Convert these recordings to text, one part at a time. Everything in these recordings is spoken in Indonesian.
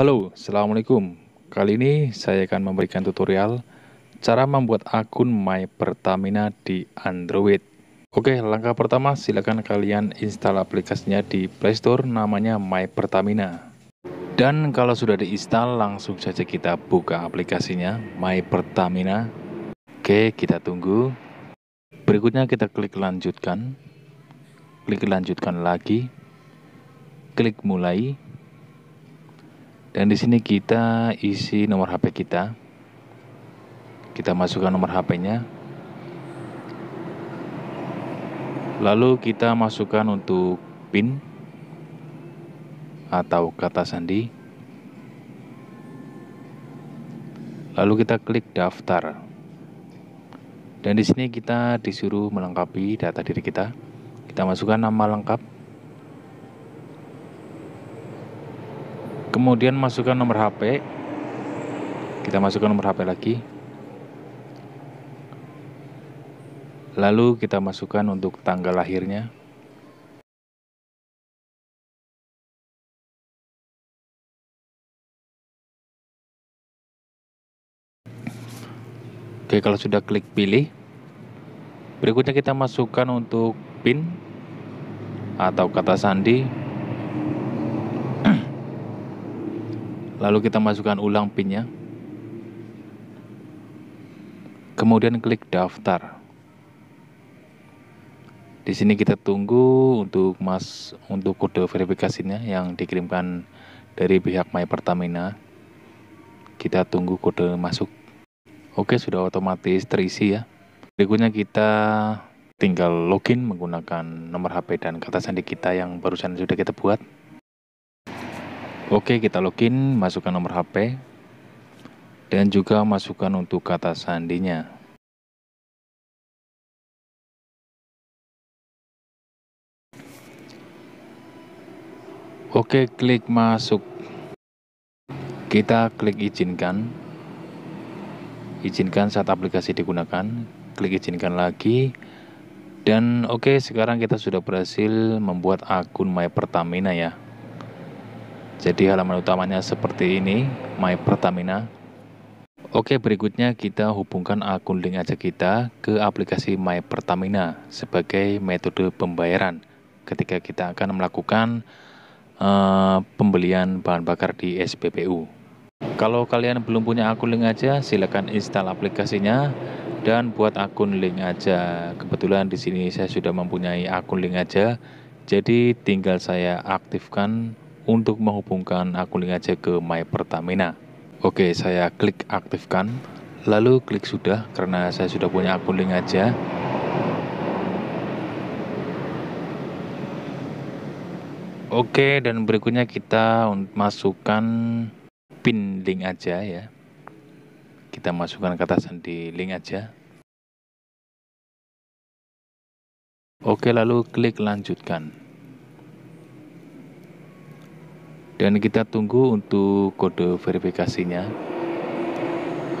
Halo, Assalamualaikum. Kali ini saya akan memberikan tutorial cara membuat akun My Pertamina di Android. Oke, langkah pertama silakan kalian install aplikasinya di Play Store namanya My Pertamina. Dan kalau sudah diinstal, langsung saja kita buka aplikasinya My Pertamina. Oke, kita tunggu. Berikutnya kita klik lanjutkan. Klik lanjutkan lagi. Klik mulai dan di sini kita isi nomor HP kita. Kita masukkan nomor HP-nya. Lalu kita masukkan untuk PIN atau kata sandi. Lalu kita klik daftar. Dan di sini kita disuruh melengkapi data diri kita. Kita masukkan nama lengkap kemudian masukkan nomor HP kita masukkan nomor HP lagi lalu kita masukkan untuk tanggal lahirnya Oke, kalau sudah klik pilih, berikutnya kita masukkan untuk PIN atau kata sandi Lalu kita masukkan ulang pinnya. Kemudian klik daftar. Di sini kita tunggu untuk mas untuk kode verifikasinya yang dikirimkan dari pihak My Pertamina. Kita tunggu kode masuk. Oke, sudah otomatis terisi ya. Berikutnya kita tinggal login menggunakan nomor HP dan kata sandi kita yang barusan sudah kita buat. Oke, kita login, masukkan nomor HP dan juga masukkan untuk kata sandinya. Oke, klik masuk. Kita klik izinkan. Izinkan saat aplikasi digunakan. Klik izinkan lagi. Dan oke, sekarang kita sudah berhasil membuat akun My Pertamina ya. Jadi halaman utamanya seperti ini, My Pertamina. Oke, berikutnya kita hubungkan akun link aja kita ke aplikasi My Pertamina sebagai metode pembayaran ketika kita akan melakukan uh, pembelian bahan bakar di SPBU. Kalau kalian belum punya akun link aja, silakan install aplikasinya dan buat akun link aja. Kebetulan di sini saya sudah mempunyai akun link aja, jadi tinggal saya aktifkan untuk menghubungkan akun link aja ke My Pertamina. Oke, saya klik aktifkan, lalu klik sudah karena saya sudah punya akun link aja. Oke, dan berikutnya kita masukkan pin link aja ya. Kita masukkan kata sandi link aja. Oke, lalu klik lanjutkan. dan kita tunggu untuk kode verifikasinya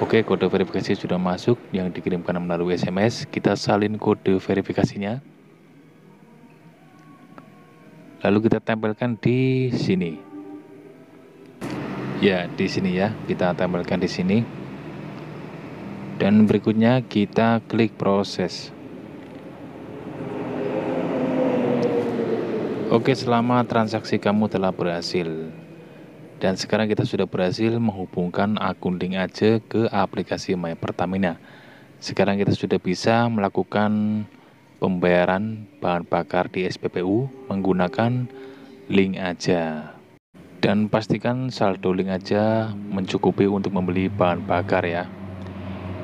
Oke kode verifikasi sudah masuk yang dikirimkan melalui SMS kita salin kode verifikasinya lalu kita tempelkan di sini ya di sini ya kita tempelkan di sini dan berikutnya kita klik proses Oke, selama transaksi kamu telah berhasil. Dan sekarang kita sudah berhasil menghubungkan akun link aja ke aplikasi My Pertamina. Sekarang kita sudah bisa melakukan pembayaran bahan bakar di SPBU menggunakan link aja. Dan pastikan saldo link aja mencukupi untuk membeli bahan bakar ya.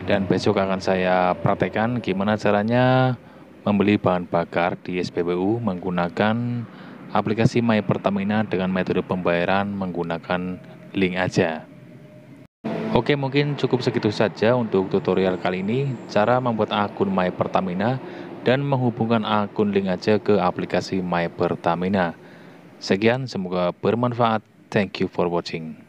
Dan besok akan saya praktekkan gimana caranya membeli bahan bakar di SPBU menggunakan aplikasi My Pertamina dengan metode pembayaran menggunakan link aja. Oke, mungkin cukup segitu saja untuk tutorial kali ini, cara membuat akun My Pertamina dan menghubungkan akun link aja ke aplikasi My Pertamina. Sekian, semoga bermanfaat. Thank you for watching.